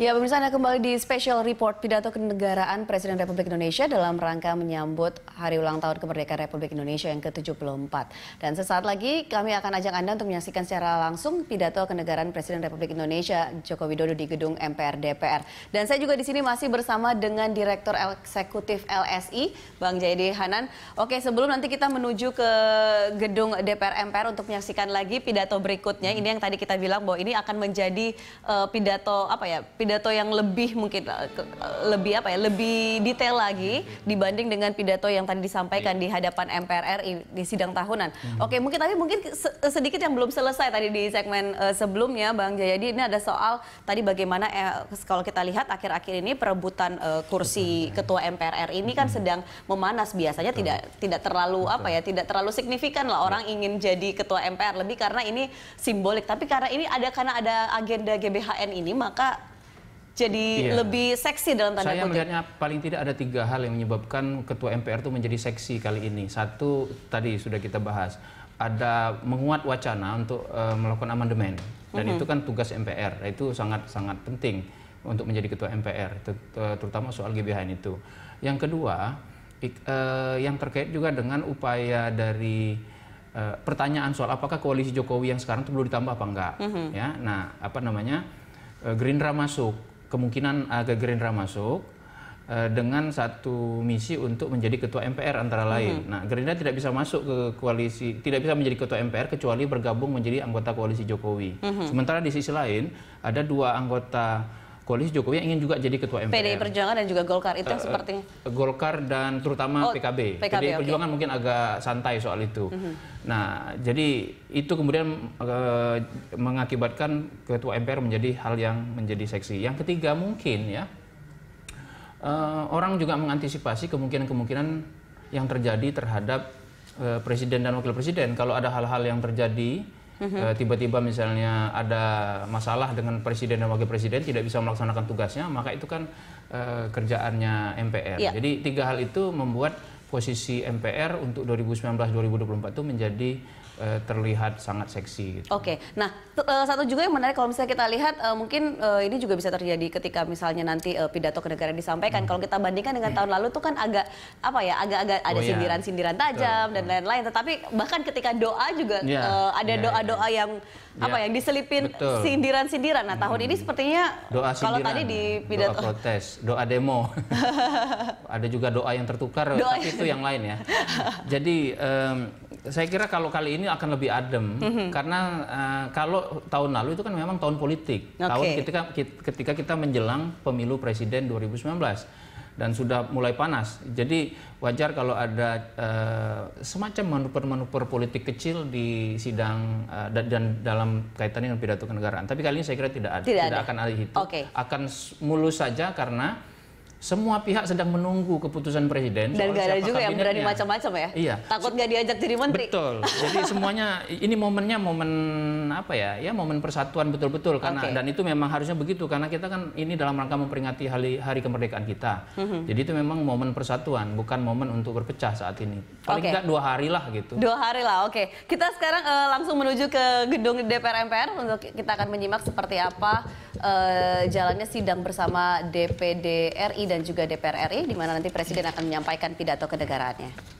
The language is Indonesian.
Ya, pemirsa Anda kembali di Special Report Pidato Kenegaraan Presiden Republik Indonesia dalam rangka menyambut Hari Ulang Tahun Kemerdekaan Republik Indonesia yang ke-74. Dan sesaat lagi kami akan ajak Anda untuk menyaksikan secara langsung Pidato Kenegaraan Presiden Republik Indonesia Joko Widodo di gedung MPR DPR. Dan saya juga di sini masih bersama dengan Direktur Eksekutif LSI, Bang Jayadi Hanan. Oke, sebelum nanti kita menuju ke gedung DPR MPR untuk menyaksikan lagi pidato berikutnya. Ini yang tadi kita bilang bahwa ini akan menjadi uh, pidato apa ya? Pidato pidato yang lebih mungkin eh, lebih apa ya lebih detail lagi dibanding dengan pidato yang tadi disampaikan di hadapan MPR RI di sidang tahunan. Hmm. Oke, mungkin tapi mungkin sedikit yang belum selesai tadi di segmen eh, sebelumnya Bang Jayadi ini ada soal tadi bagaimana eh, kalau kita lihat akhir-akhir ini perebutan kursi ketua MPR RI ini kan hmm. sedang memanas biasanya tidak tidak terlalu apa ya tidak terlalu signifikan lah ya. orang ingin jadi ketua MPR lebih karena ini simbolik tapi karena ini ada karena ada agenda GBHN ini maka jadi iya. lebih seksi dalam tanda kutip. Saya melihatnya paling tidak ada tiga hal yang menyebabkan ketua MPR itu menjadi seksi kali ini. Satu tadi sudah kita bahas, ada menguat wacana untuk uh, melakukan amandemen dan mm -hmm. itu kan tugas MPR, itu sangat sangat penting untuk menjadi ketua MPR, terutama soal GBHN itu. Yang kedua, ik, uh, yang terkait juga dengan upaya dari uh, pertanyaan soal apakah koalisi Jokowi yang sekarang itu perlu ditambah apa enggak, mm -hmm. ya. Nah, apa namanya? Gerindra masuk kemungkinan eh, agak Gerindra masuk eh, dengan satu misi untuk menjadi ketua MPR antara mm-hmm. lain. Mm -hmm. Nah, Gerindra tidak bisa masuk ke koalisi, tidak bisa menjadi ketua MPR kecuali bergabung menjadi anggota koalisi Jokowi. Mm -hmm. Sementara di sisi lain ada dua anggota koalisi Jokowi yang ingin juga jadi ketua MPR. PDI Perjuangan dan juga Golkar itu yang eh, seperti eh, Golkar dan terutama oh, PKB. PKB. PDI Perjuangan mungkin agak santai soal itu. Mm -hmm. Nah, jadi itu kemudian uh, mengakibatkan ketua MPR menjadi hal yang menjadi seksi. Yang ketiga mungkin ya uh, orang juga mengantisipasi kemungkinan-kemungkinan yang terjadi terhadap uh, presiden dan wakil presiden kalau ada hal-hal yang terjadi Mhm. Eh, tiba-tiba mm -hmm. misalnya ada masalah dengan presiden dan wakil presiden tidak bisa melaksanakan tugasnya, maka itu kan uh, kerjaannya MPR. yeah. Jadi tiga hal itu membuat posisi MPR untuk 2019-2024 itu menjadi Eh, terlihat sangat seksi. Gitu. Oke, okay. nah eh, satu juga yang menarik kalau misalnya kita lihat eh, mungkin ini juga bisa terjadi ketika misalnya nanti uh, pidato kenegaraan disampaikan. Hmm. Kalau kita bandingkan dengan hmm. tahun lalu tuh kan agak apa ya, agak-agak oh, ada iya. sindiran-sindiran yeah. tajam Betul. dan hmm. lain-lain. Tetapi bahkan ketika doa juga yeah. Iya. ada iya, doa-doa yeah. yang apa ya, yang diselipin sindiran-sindiran. Nah tahun hmm. ini sepertinya doa sindiran, kalau tadi di pidato doa protes, doa demo, ada juga doa yang tertukar, doa tapi yang... itu yang lain ya. Jadi um, saya kira kalau kali ini akan lebih adem mm -hmm. karena uh, kalau tahun lalu itu kan memang tahun politik, okay. tahun ketika ketika kita menjelang pemilu presiden 2019 dan sudah mulai panas. Jadi wajar kalau ada uh, semacam manuver-manuver politik kecil di sidang uh, dan, dalam kaitannya dengan pidato kenegaraan. Tapi kali ini saya kira tidak ada, tidak, tidak ada. akan ada itu. Okay. Akan mulus saja karena semua pihak sedang menunggu keputusan presiden. Dan gak ada juga kabinetnya. yang berani macam-macam ya. Iya. Takut nggak diajak jadi menteri. Betul. Jadi semuanya ini momennya momen apa ya? Ya momen persatuan betul-betul karena okay. dan itu memang harusnya begitu karena kita kan ini dalam rangka memperingati hari hari kemerdekaan kita. Mm-hmm. Jadi itu memang momen persatuan bukan momen untuk berpecah saat ini. Paling okay. dua hari lah gitu. Dua hari lah. Oke. Okay. Kita sekarang uh, langsung menuju ke gedung DPR MPR untuk kita akan menyimak seperti apa Eh, jalannya sidang bersama DPD RI dan juga DPR RI di mana nanti Presiden akan menyampaikan pidato ke negaranya.